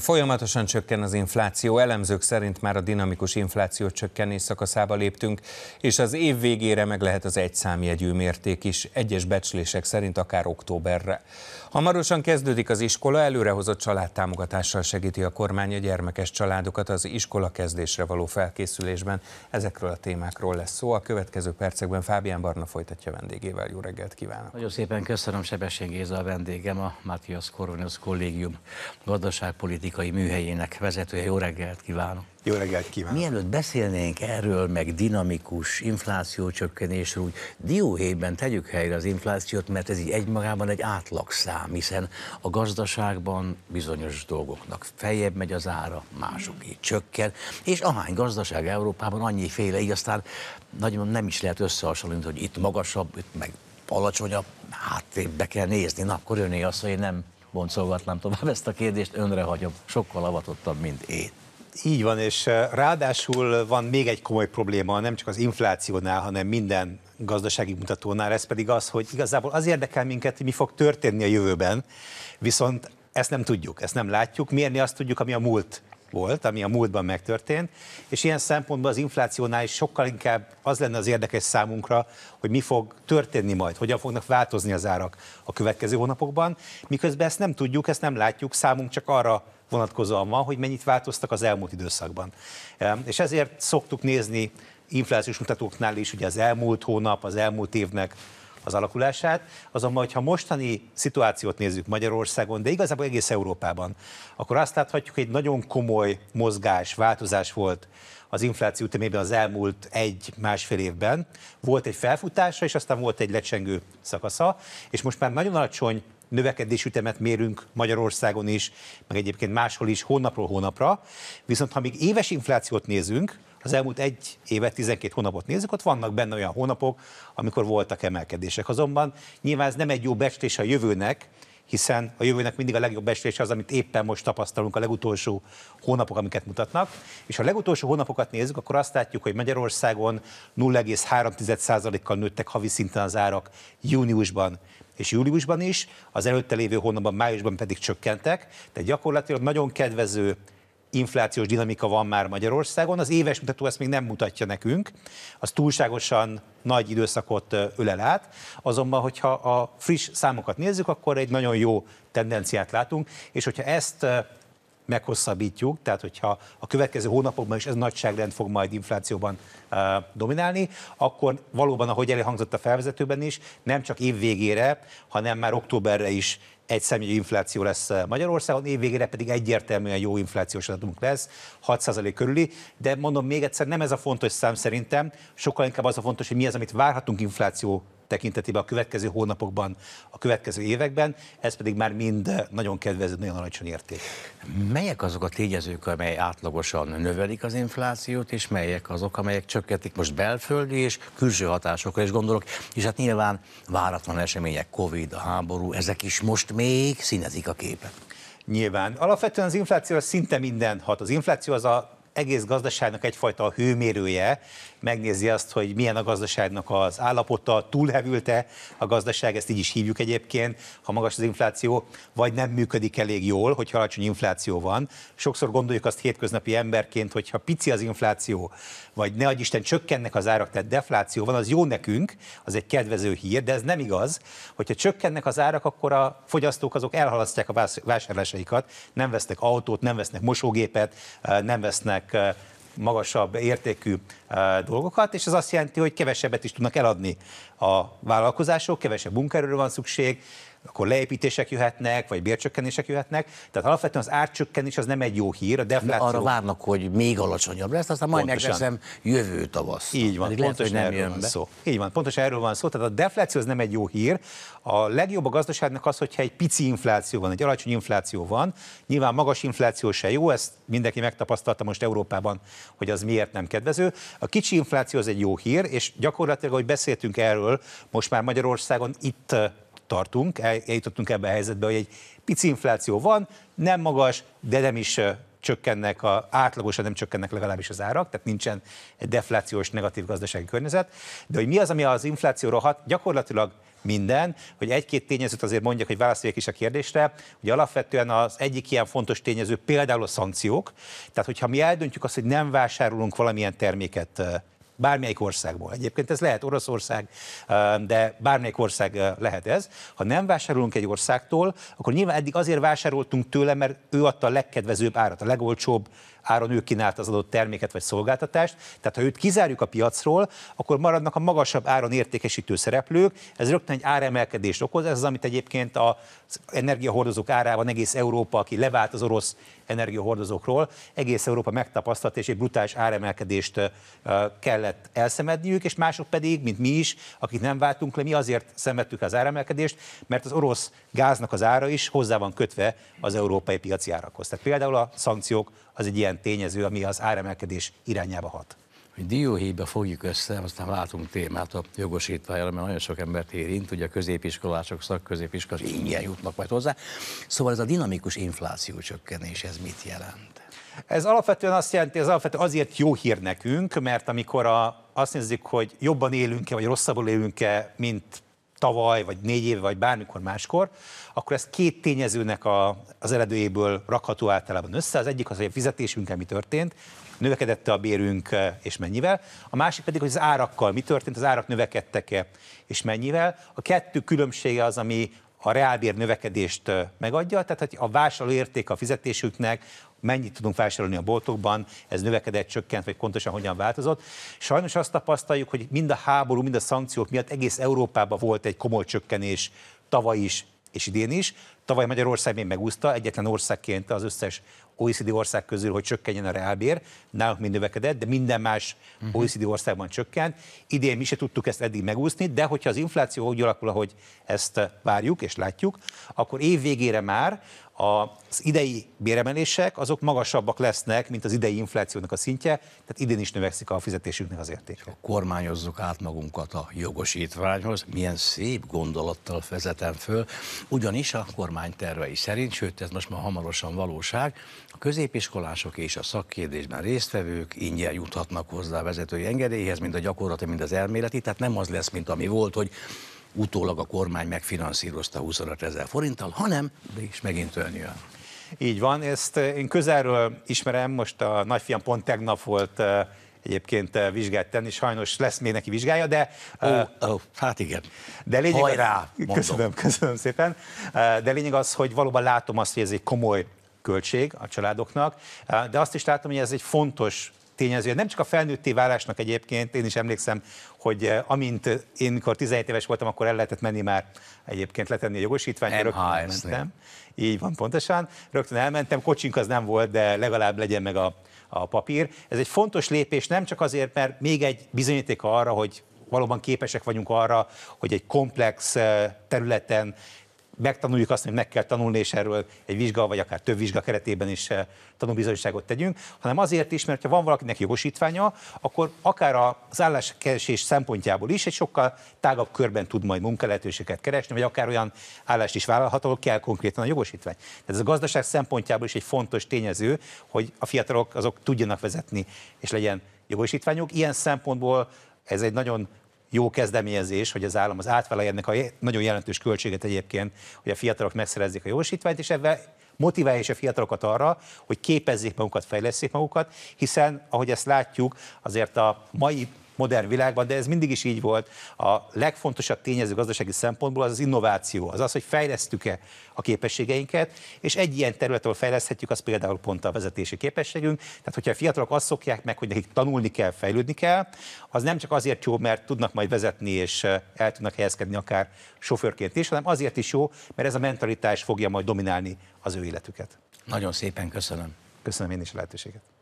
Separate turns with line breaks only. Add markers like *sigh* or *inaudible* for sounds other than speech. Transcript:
Folyamatosan csökken az infláció, elemzők szerint már a dinamikus infláció csökkenés szakaszába léptünk, és az év végére meg lehet az egy számjegyű mérték is, egyes becslések szerint akár októberre. Hamarosan kezdődik az iskola, előrehozott családtámogatással segíti a kormány a gyermekes családokat az iskola kezdésre való felkészülésben. Ezekről a témákról lesz szó. A következő percekben Fábián Barna folytatja vendégével. Jó reggelt kívánok! Nagyon szépen
köszönöm Sebesség Géza a vendégem, a Matthias Korvinosz Kollégium gazdaságpolitikai politikai műhelyének vezetője. Jó reggelt kívánok! Jó reggelt kívánok! Mielőtt beszélnénk erről, meg dinamikus csökkenésről, úgy dióhéjben tegyük helyre az inflációt, mert ez így egymagában egy átlagszám, hiszen a gazdaságban bizonyos dolgoknak feljebb megy az ára, mások így csökken, és ahány gazdaság Európában féle, így aztán nagyon nem is lehet összehasonlítani, hogy itt magasabb, itt meg alacsonyabb, hát be kell nézni. Na, akkor jönné azt, hogy nem boncolgatnám tovább ezt a kérdést, önre hagyom, sokkal avatottabb, mint én.
Így van, és eh, ráadásul van még egy komoly probléma, nem csak az inflációnál, hanem minden gazdasági mutatónál, ez pedig az, hogy igazából az érdekel minket, hogy mi fog történni a jövőben, viszont ezt nem tudjuk, ezt nem látjuk, mérni azt tudjuk, ami a múlt volt, ami a múltban megtörtént, és ilyen szempontból az inflációnál is sokkal inkább az lenne az érdekes számunkra, hogy mi fog történni majd, hogyan fognak változni az árak a következő hónapokban, miközben ezt nem tudjuk, ezt nem látjuk, számunk csak arra vonatkozóan van, hogy mennyit változtak az elmúlt időszakban. És ezért szoktuk nézni inflációs mutatóknál is ugye az elmúlt hónap, az elmúlt évnek az alakulását. Azonban, ha mostani szituációt nézzük Magyarországon, de igazából egész Európában, akkor azt láthatjuk, hogy egy nagyon komoly mozgás, változás volt az infláció temében az elmúlt egy-másfél évben. Volt egy felfutása, és aztán volt egy lecsengő szakasza, és most már nagyon alacsony növekedésütemet mérünk Magyarországon is, meg egyébként máshol is hónapról hónapra, viszont ha még éves inflációt nézünk, az elmúlt egy évet, 12 hónapot nézzük, ott vannak benne olyan hónapok, amikor voltak emelkedések. Azonban nyilván ez nem egy jó becslés a jövőnek, hiszen a jövőnek mindig a legjobb becslés az, amit éppen most tapasztalunk, a legutolsó hónapok, amiket mutatnak. És ha a legutolsó hónapokat nézzük, akkor azt látjuk, hogy Magyarországon 0,3%-kal nőttek havi szinten az árak júniusban, és júliusban is, az előtte lévő hónapban, májusban pedig csökkentek, tehát gyakorlatilag nagyon kedvező inflációs dinamika van már Magyarországon, az éves mutató ezt még nem mutatja nekünk, az túlságosan nagy időszakot ölel át, azonban, hogyha a friss számokat nézzük, akkor egy nagyon jó tendenciát látunk, és hogyha ezt meghosszabbítjuk, tehát hogyha a következő hónapokban is ez nagyságrend fog majd inflációban uh, dominálni, akkor valóban, ahogy elhangzott a felvezetőben is, nem csak év végére, hanem már októberre is egy személyi infláció lesz e, Magyarországon, év végére pedig egyértelműen jó inflációs adatunk lesz, 6% körüli, de mondom még egyszer, nem ez a fontos szám szerintem, sokkal inkább az a fontos, hogy mi az, amit várhatunk infláció tekintetében a következő hónapokban, a következő években, ez pedig már mind nagyon kedvező, nagyon alacsony érték. Melyek
azok a tényezők, amely átlagosan növelik az inflációt, és melyek azok, amelyek csökkentik most belföldi és külső hatásokra is gondolok, és hát nyilván váratlan események, Covid,
a háború, ezek is most még színezik a képet. Nyilván. Alapvetően az infláció az szinte minden hat. Az infláció az a egész gazdaságnak egyfajta hőmérője, megnézi azt, hogy milyen a gazdaságnak az állapota, túlhevülte a gazdaság, ezt így is hívjuk egyébként, ha magas az infláció, vagy nem működik elég jól, hogyha alacsony infláció van. Sokszor gondoljuk azt hétköznapi emberként, hogy ha pici az infláció, vagy ne Isten csökkennek az árak, tehát defláció van, az jó nekünk, az egy kedvező hír, de ez nem igaz, hogyha csökkennek az árak, akkor a fogyasztók azok elhalasztják a vásárlásaikat, nem vesznek autót, nem vesznek mosógépet, nem vesznek rendelnek eh, magasabb értékű eh, dolgokat, és ez azt jelenti, hogy kevesebbet is tudnak eladni a vállalkozások, kevesebb munkaerőre van szükség, akkor leépítések jöhetnek, vagy bércsökkenések jöhetnek. Tehát alapvetően az árcsökkenés az nem egy jó hír, a defláció. arra várnak, hogy még alacsonyabb lesz, aztán majd megveszem jövő tavasz. Így van, pontosan erről van be. szó. Így van, pontosan erről van szó. Tehát a defláció az nem egy jó hír. A legjobb a gazdaságnak az, hogyha egy pici infláció van, egy alacsony infláció van. Nyilván magas infláció se jó, ezt mindenki megtapasztalta most Európában, hogy az miért nem kedvező. A kicsi infláció az egy jó hír, és gyakorlatilag, hogy beszéltünk erről, most már Magyarországon itt tartunk, eljutottunk ebbe a helyzetbe, hogy egy pici infláció van, nem magas, de nem is csökkennek, a, átlagosan nem csökkennek legalábbis az árak, tehát nincsen egy deflációs negatív gazdasági környezet. De hogy mi az, ami az inflációra hat, gyakorlatilag minden, hogy egy-két tényezőt azért mondjak, hogy válaszoljak is a kérdésre, hogy alapvetően az egyik ilyen fontos tényező például a szankciók, tehát hogyha mi eldöntjük azt, hogy nem vásárolunk valamilyen terméket Bármelyik országból. Egyébként ez lehet Oroszország, de bármelyik ország lehet ez. Ha nem vásárolunk egy országtól, akkor nyilván eddig azért vásároltunk tőle, mert ő adta a legkedvezőbb árat, a legolcsóbb áron ő kínált az adott terméket vagy szolgáltatást. Tehát ha őt kizárjuk a piacról, akkor maradnak a magasabb áron értékesítő szereplők. Ez rögtön egy áremelkedést okoz. Ez az, amit egyébként az energiahordozók árában egész Európa, aki levált az orosz energiahordozókról, egész Európa megtapasztalt, és egy brutális áremelkedést kell kellett elszemedniük, és mások pedig, mint mi is, akik nem váltunk le, mi azért szenvedtük az áremelkedést, mert az orosz gáznak az ára is hozzá van kötve az európai piaci árakhoz. Tehát például a szankciók az egy ilyen tényező, ami az áremelkedés irányába hat hogy dióhéjbe fogjuk
össze, aztán látunk témát a jogosítványra, mert nagyon sok embert érint, ugye a középiskolások,
szakközépiskolás ingyen jutnak majd hozzá. Szóval ez a
dinamikus infláció csökkenés, ez mit jelent?
Ez alapvetően azt jelenti, ez alapvetően azért jó hír nekünk, mert amikor a, azt nézzük, hogy jobban élünk-e, vagy rosszabbul élünk-e, mint tavaly, vagy négy éve, vagy bármikor máskor, akkor ez két tényezőnek a, az eredőjéből rakható általában össze. Az egyik az, hogy a fizetésünkkel mi történt, növekedette a bérünk eh, és mennyivel. A másik pedig, hogy az árakkal mi történt, az árak növekedtek-e eh, és mennyivel. A kettő különbsége az, ami a reálbér növekedést eh, megadja, tehát hogy a vásárlóérték a fizetésüknek, mennyit tudunk vásárolni a boltokban, ez növekedett, csökkent, vagy pontosan hogyan változott. Sajnos azt tapasztaljuk, hogy mind a háború, mind a szankciók miatt egész Európában volt egy komoly csökkenés tavaly is és idén is. Tavaly Magyarország még megúszta egyetlen országként az összes OECD ország közül, hogy csökkenjen a reálbér, nálunk mind növekedett, de minden más mhm. OECD országban csökken. Idén mi se tudtuk ezt eddig megúszni, de hogyha az infláció úgy alakul, ahogy ezt várjuk és látjuk, akkor év végére már az idei béremelések azok magasabbak lesznek, mint az idei inflációnak a szintje, tehát idén is növekszik a fizetésünknek az értéke.
Kormányozzuk át magunkat a jogosítványhoz, milyen szép gondolattal vezetem föl, ugyanis a kormány kormány tervei szerint, sőt ez most már hamarosan valóság, a középiskolások és a szakképzésben résztvevők ingyen juthatnak hozzá a vezetői engedélyhez, mind a gyakorlati, mind az elméleti, tehát nem az lesz, mint ami volt, hogy utólag a kormány megfinanszírozta
25 ezer forinttal, hanem, de is megint jön. Így van, ezt én közelről ismerem, most a nagyfiam pont tegnap volt egyébként eh, vizsgát tenni, sajnos lesz még neki vizsgája, de... Ó, uh, hát igen. De lényeg, Hajrá, *laughs* Köszönöm, köszönöm szépen. Eh, de lényeg az, hogy valóban látom azt, hogy ez egy komoly költség a családoknak, de azt is látom, hogy ez egy fontos tényező. Nem csak a felnőtté válásnak egyébként, én is emlékszem, hogy amint én, mikor 17 éves voltam, akkor el lehetett menni már egyébként letenni a jogosítványt, rögtön elmentem. Így van, pontosan. Rögtön elmentem, kocsink az nem volt, de legalább legyen meg a a papír. Ez egy fontos lépés nem csak azért, mert még egy bizonyítéka arra, hogy valóban képesek vagyunk arra, hogy egy komplex eh, területen megtanuljuk azt, hogy meg kell tanulni, és erről egy vizsga, vagy akár több vizsga keretében is eh, tanúbizonyságot tegyünk, hanem azért is, mert ha van valakinek jogosítványa, akkor akár az álláskeresés szempontjából is egy sokkal tágabb körben tud majd munkalehetőséget keresni, vagy akár olyan állást is vállalhat, ahol kell konkrétan a jogosítvány. Tehát ez a gazdaság szempontjából is egy fontos tényező, hogy a fiatalok azok tudjanak vezetni, és legyen jogosítványuk. Ilyen szempontból ez egy nagyon jó kezdeményezés, hogy az állam az átvállalja ennek a nagyon jelentős költséget egyébként, hogy a fiatalok megszerezzék a jogosítványt, és ebben motiválja is a fiatalokat arra, hogy képezzék magukat, fejleszék magukat, hiszen, ahogy ezt látjuk, azért a mai modern világban, de ez mindig is így volt. A legfontosabb tényező gazdasági szempontból az az innováció, az az, hogy fejlesztük-e a képességeinket, és egy ilyen területről fejleszthetjük, az például pont a vezetési képességünk. Tehát, hogyha a fiatalok azt szokják meg, hogy nekik tanulni kell, fejlődni kell, az nem csak azért jó, mert tudnak majd vezetni és eh, el tudnak helyezkedni akár sofőrként is, hanem azért is jó, mert ez a mentalitás fogja majd dominálni az ő életüket. Nagyon szépen köszönöm. Köszönöm én is a lehetőséget.